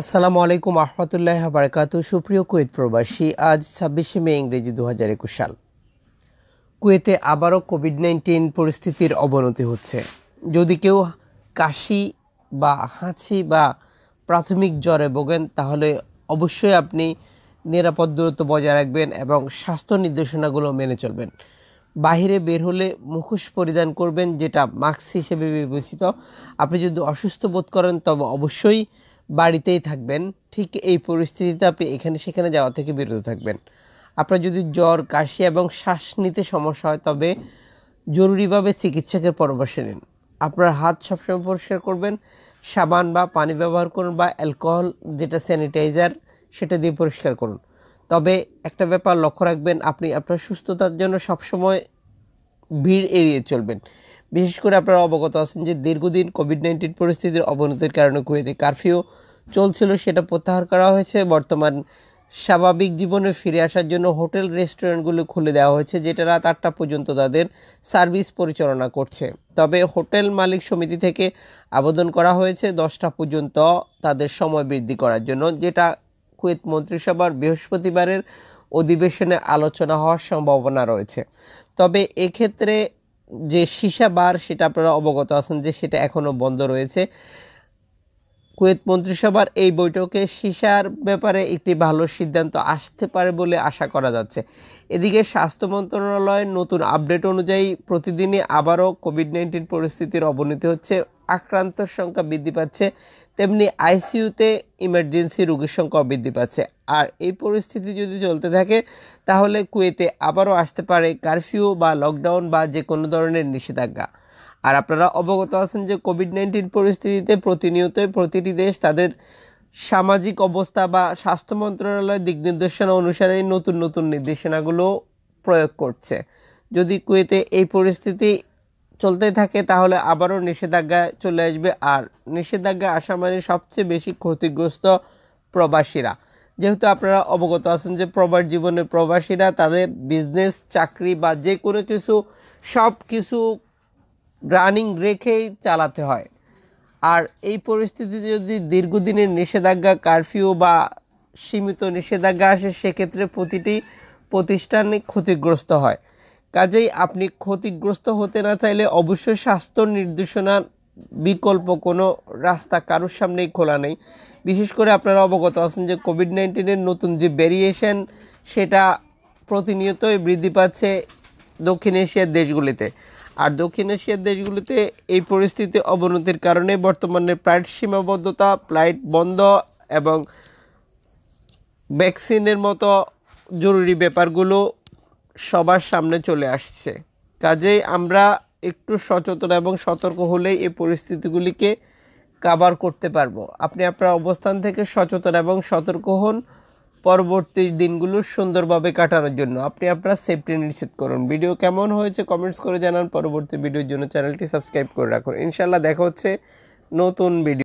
আসসালামু আলাইকুম আহমতুল্লাহ বারকাতু সুপ্রিয় কুয়েত প্রবাসী আজ ছাব্বিশে মে ইংরেজি দু হাজার একুশ সাল কুয়েতে আবারও কোভিড নাইন্টিন পরিস্থিতির অবনতি হচ্ছে যদি কেউ কাশি বা হাঁচি বা প্রাথমিক জ্বরে ভোগেন তাহলে অবশ্যই আপনি নিরাপদ দূরত্ব বজায় রাখবেন এবং স্বাস্থ্য নির্দেশনাগুলো মেনে চলবেন বাহিরে বের হলে মুখোশ পরিধান করবেন যেটা মাস্ক হিসেবে বিবেচিত আপনি যদি অসুস্থ বোধ করেন তবে অবশ্যই বাড়িতেই থাকবেন ঠিক এই পরিস্থিতিতে আপনি এখানে সেখানে যাওয়া থেকে বিরত থাকবেন আপনার যদি জ্বর কাশি এবং শ্বাস নিতে সমস্যা হয় তবে জরুরিভাবে চিকিৎসকের পরামর্শ নিন আপনার হাত সবসময় পরিষ্কার করবেন সাবান বা পানি ব্যবহার করুন বা অ্যালকোহল যেটা স্যানিটাইজার সেটা দিয়ে পরিষ্কার করুন তবে একটা ব্যাপার লক্ষ্য রাখবেন আপনি আপনার সুস্থতার জন্য সবসময় ভিড় এড়িয়ে চলবেন বিশেষ করে আপনারা অবগত আছেন যে দীর্ঘদিন কোভিড নাইন্টিন পরিস্থিতির অবনতির কারণে কুয়েতে কারফিউ চলছিল সেটা প্রত্যাহার করা হয়েছে বর্তমান স্বাভাবিক জীবনে ফিরে আসার জন্য হোটেল রেস্টুরেন্টগুলো খুলে দেওয়া হয়েছে যেটা রাত আটটা পর্যন্ত তাদের সার্ভিস পরিচালনা করছে তবে হোটেল মালিক সমিতি থেকে আবেদন করা হয়েছে দশটা পর্যন্ত তাদের সময় বৃদ্ধি করার জন্য যেটা কুয়েত মন্ত্রিসভার বৃহস্পতিবারের অধিবেশনে আলোচনা হওয়ার সম্ভাবনা রয়েছে তবে এক্ষেত্রে যে সীসা বার সেটা আপনারা অবগত আছেন যে সেটা এখনও বন্ধ রয়েছে কুয়েত মন্ত্রিসভার এই বৈঠকে সীসার ব্যাপারে একটি ভালো সিদ্ধান্ত আসতে পারে বলে আশা করা যাচ্ছে এদিকে স্বাস্থ্য মন্ত্রণালয়ের নতুন আপডেট অনুযায়ী প্রতিদিনই আবারও কোভিড নাইন্টিন পরিস্থিতির অবনতি হচ্ছে আক্রান্তর সংখ্যা বৃদ্ধি পাচ্ছে তেমনি আইসিইউতে ইমার্জেন্সি রোগীর সংখ্যাও বৃদ্ধি পাচ্ছে আর এই পরিস্থিতি যদি চলতে থাকে তাহলে কুয়েতে আবারও আসতে পারে কারফিউ বা লকডাউন বা যে কোনো ধরনের নিষেধাজ্ঞা আর আপনারা অবগত আছেন যে কোভিড নাইন্টিন পরিস্থিতিতে প্রতিনিয়ত প্রতিটি দেশ তাদের সামাজিক অবস্থা বা স্বাস্থ্য মন্ত্রণালয়ের দিক নির্দেশনা অনুসারে নতুন নতুন নির্দেশনাগুলো প্রয়োগ করছে যদি কুয়েতে এই পরিস্থিতি চলতে থাকে তাহলে আবারও নিষেধাজ্ঞা চলে আসবে আর নিষেধাজ্ঞা আসা মানে সবচেয়ে বেশি ক্ষতিগ্রস্ত প্রবাসীরা যেহেতু আপনারা অবগত আছেন যে প্রবাস জীবনে প্রবাসীরা তাদের বিজনেস চাকরি বা যে কোনো কিছু সব কিছু রানিং রেখেই চালাতে হয় আর এই পরিস্থিতিতে যদি দীর্ঘদিনের নিষেধাজ্ঞা কারফিউ বা সীমিত নিষেধাজ্ঞা আসে সেক্ষেত্রে প্রতিটি প্রতিষ্ঠানে ক্ষতিগ্রস্ত হয় কাজেই আপনি ক্ষতিগ্রস্ত হতে না চাইলে অবশ্যই স্বাস্থ্য নির্দেশনার বিকল্প কোনো রাস্তা কারোর সামনেই খোলা নেই বিশেষ করে আপনারা অবগত আছেন যে কোভিড নাইন্টিনের নতুন যে ভেরিয়েশন সেটা প্রতিনিয়তই বৃদ্ধি পাচ্ছে দক্ষিণ এশিয়ার দেশগুলিতে আর দক্ষিণ এশিয়ার দেশগুলিতে এই পরিস্থিতি অবনতির কারণে বর্তমানে ফ্লাইট সীমাবদ্ধতা ফ্লাইট বন্ধ এবং ভ্যাকসিনের মতো জরুরি ব্যাপারগুলো সবার সামনে চলে আসছে কাজেই আমরা একটু সচেতন এবং সতর্ক হলেই এই পরিস্থিতিগুলিকে কাবার করতে পারবো আপনি আপনার অবস্থান থেকে সচেতন এবং সতর্ক হন পরবর্তী দিনগুলো সুন্দরভাবে কাটানোর জন্য আপনি আপনার সেফটি নিশ্চিত করুন ভিডিও কেমন হয়েছে কমেন্টস করে জানান পরবর্তী ভিডিওর জন্য চ্যানেলটি সাবস্ক্রাইব করে রাখুন ইনশাল্লাহ দেখা হচ্ছে নতুন ভিডিও